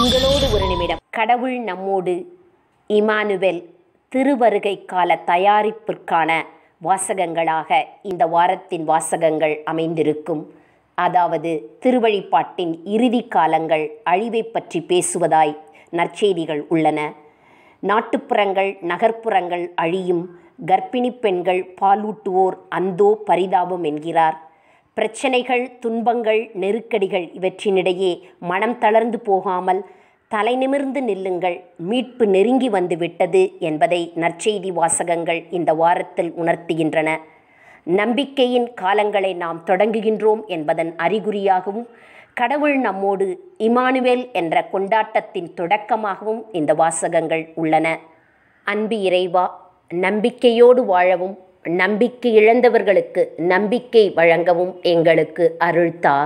உங்களோடு ஒரு நிமிடம் கடவுள் நம்மோடு இமானுவேல் திருவருகை கால தயாரிப்பிற்கான வாசகங்களாக இந்த வாரத்தின் வாசகங்கள் அமைந்திருக்கும் அதாவது திருவழிப்பாட்டின் இறுதி காலங்கள் அழிவை பற்றி பேசுவதாய் நற்செய்திகள் உள்ளன நாட்டுப்புறங்கள் நகர்ப்புறங்கள் அழியும் கர்ப்பிணி பெண்கள் பாலூட்டுவோர் அந்தோ பரிதாபம் என்கிறார் பிரச்சனைகள் துன்பங்கள் நெருக்கடிகள் இவற்றினிடையே மனம் தளர்ந்து போகாமல் தலை நிமிர்ந்து நில்லுங்கள் மீட்பு நெருங்கி வந்துவிட்டது என்பதை நற்செய்தி வாசகங்கள் இந்த வாரத்தில் உணர்த்துகின்றன நம்பிக்கையின் காலங்களை நாம் தொடங்குகின்றோம் என்பதன் அறிகுறியாகவும் கடவுள் நம்மோடு இமானுவேல் என்ற கொண்டாட்டத்தின் தொடக்கமாகவும் இந்த வாசகங்கள் உள்ளன அன்பு இறைவா நம்பிக்கையோடு வாழவும் நம்பிக்கை இழந்தவர்களுக்கு நம்பிக்கை வழங்கவும் எங்களுக்கு அருள்தா